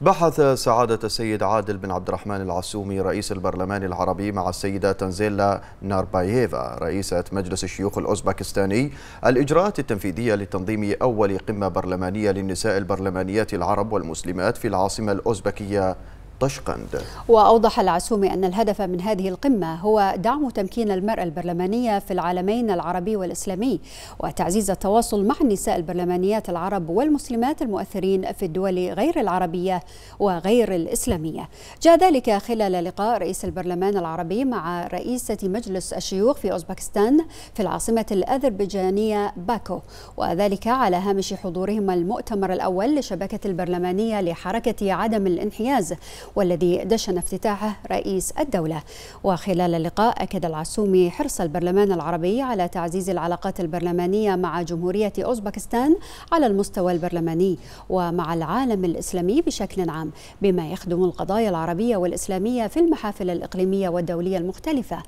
بحث سعادة السيد عادل بن عبد الرحمن العسومي رئيس البرلمان العربي مع السيدة تنزيلا نارباييفا رئيسة مجلس الشيوخ الأوزبكستاني الإجراءات التنفيذية لتنظيم أول قمة برلمانية للنساء البرلمانيات العرب والمسلمات في العاصمة الأوزبكية طشقند وأوضح العسومي أن الهدف من هذه القمة هو دعم تمكين المرأة البرلمانية في العالمين العربي والإسلامي وتعزيز التواصل مع النساء البرلمانيات العرب والمسلمات المؤثرين في الدول غير العربية وغير الإسلامية جاء ذلك خلال لقاء رئيس البرلمان العربي مع رئيسة مجلس الشيوخ في أوزبكستان في العاصمة الأذربيجانية باكو وذلك على هامش حضورهما المؤتمر الأول لشبكة البرلمانية لحركة عدم الانحياز والذي دشن افتتاحه رئيس الدولة وخلال اللقاء أكد العسومي حرص البرلمان العربي على تعزيز العلاقات البرلمانية مع جمهورية أوزبكستان على المستوى البرلماني ومع العالم الإسلامي بشكل عام بما يخدم القضايا العربية والإسلامية في المحافل الإقليمية والدولية المختلفة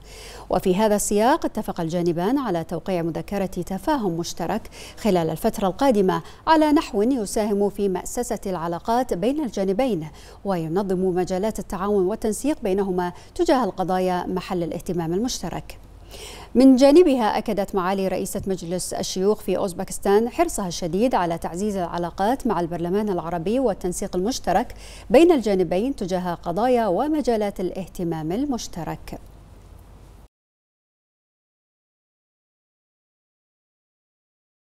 وفي هذا السياق اتفق الجانبان على توقيع مذكرة تفاهم مشترك خلال الفترة القادمة على نحو يساهم في مأسسة العلاقات بين الجانبين وينظم مجالات التعاون والتنسيق بينهما تجاه القضايا محل الاهتمام المشترك من جانبها أكدت معالي رئيسة مجلس الشيوخ في أوزبكستان حرصها الشديد على تعزيز العلاقات مع البرلمان العربي والتنسيق المشترك بين الجانبين تجاه قضايا ومجالات الاهتمام المشترك